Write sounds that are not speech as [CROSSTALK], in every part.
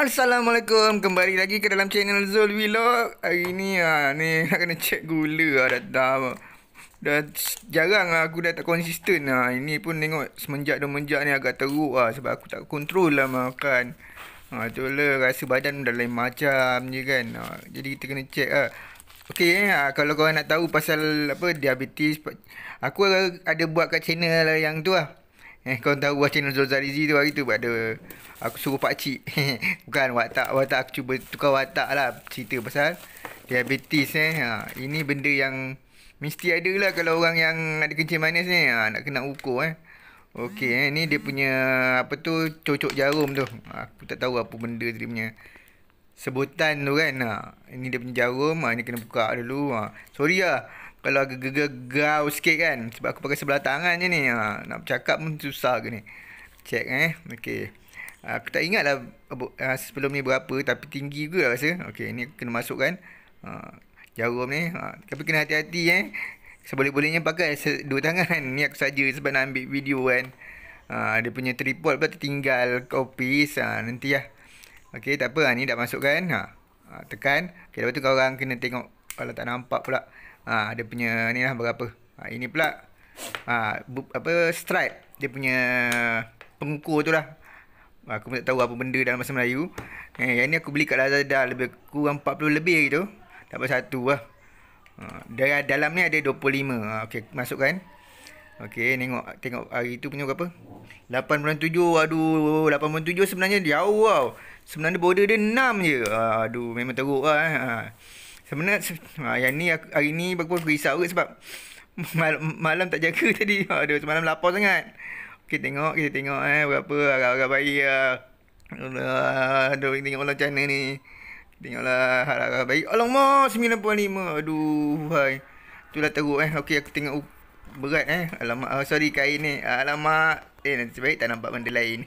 Assalamualaikum Kembali lagi ke dalam channel Zul Vlog Hari ni ah, ni nak kena check gula lah dah, dah, dah jarang ah, aku dah tak konsisten lah Ini pun tengok semenjak dah menjak ni agak teruk lah Sebab aku tak kontrol lah makan ha, Tu lah rasa badan dah lain macam je kan ha, Jadi kita kena check lah Okay, kalau kau nak tahu pasal apa diabetes Aku ada buat kat channel yang tu lah Eh, kau tahu channel Nuzul Zarizi tu hari tu buat ada Aku suruh pakcik [LAUGHS] Bukan watak Watak aku cuba tukar watak lah Cerita pasal Diabetes eh ha, Ini benda yang Mesti ada lah kalau orang yang ada kencing manis ni ha, Nak kena ukur eh Okey eh Ni dia punya Apa tu Cocok jarum tu Aku tak tahu apa benda tu dia punya Sebutan tu kan ha, Ini dia punya jarum ha, Ini kena buka dulu ha. Sorry lah kalau agak gegegau sikit kan sebab aku pakai sebelah tangan je ni ha, nak bercakap pun susah ke ni check eh okey aku tak ingatlah uh, eh, sebelum ni berapa tapi tinggi juga rasa Okay, ni kena masukkan ha, jarum ni ha, tapi kena hati-hati eh seboleh-bolehnya pakai dua tangan [LAUGHS] ni aku saja sebab nak ambil video kan ha, dia punya tripod pula tertinggal ke ha, nanti lah okey tak apa ha, ni dah masukkan ha, ha tekan okey lepas tu kau orang kena tengok kalau tak nampak pula ha, Dia punya ni lah berapa ha, Ini pula ha, bu, apa Stripe Dia punya pengukur tu lah Aku pun tak tahu apa benda dalam bahasa Melayu eh, Yang ni aku beli kat Lazada Lebih kurang 40 lebih gitu Dapat satu lah ha, uh, Dalam ni ada 25 ha, Okay masukkan Okay tengok tengok hari tu punya berapa 8.7 Aduh 8.7 sebenarnya jauh wow Sebenarnya border dia 6 je Aduh memang teruk lah eh. Ha. Sebenarnya ah, yang ni aku, hari ni aku pun risau ke sebab [LAUGHS] mal, malam tak jaga [LAUGHS] tadi. Aduh, semalam lapar sangat. Okey, tengok, kita tengok eh berapa agak agak baik lah. Aduh, kita tengok dalam channel ni. Tengoklah harap-harap bayi. Alamak, 9.5. Aduh, hai. Itulah teruk eh. Okey, aku tengok berat eh. Alamak, oh, sorry kain ni. Alamak. Eh nanti baik tak nampak benda lain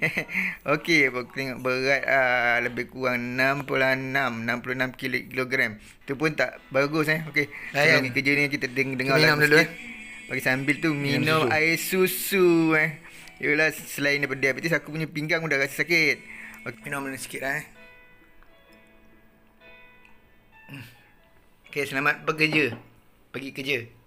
[LAUGHS] Okey aku tengok berat uh, Lebih kurang 66 66 kilogram itu pun tak bagus eh Okey Saya so, kerja ni kita deng- dengar Minum dulu eh Okey sambil tu minum, minum air susu eh Yelah selain daripada diabetes Aku punya pinggang udah dah rasa sakit okay. Minum dulu sikit lah eh hmm. Okey selamat bekerja Pergi kerja